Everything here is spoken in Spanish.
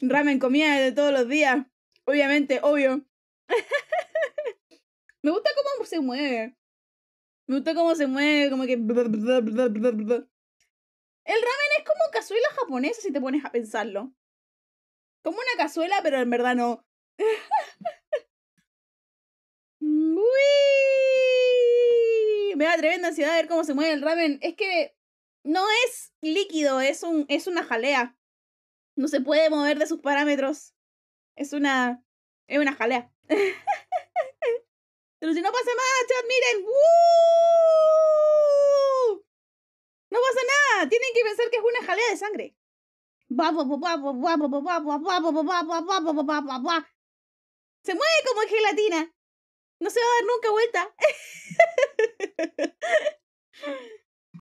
ramen comida de todos los días. Obviamente, obvio. Me gusta cómo se mueve. Me gusta cómo se mueve, como que... El ramen es como cazuela japonesa si te pones a pensarlo. Como una cazuela, pero en verdad no. me da tremenda ansiedad ver cómo se mueve el ramen. Es que no es líquido, es, un, es una jalea. No se puede mover de sus parámetros. Es una. Es una jalea. Pero si no pasa nada, chat, miren. No pasa nada. Tienen que pensar que es una jalea de sangre. Se mueve como gelatina. No se va a dar nunca vuelta.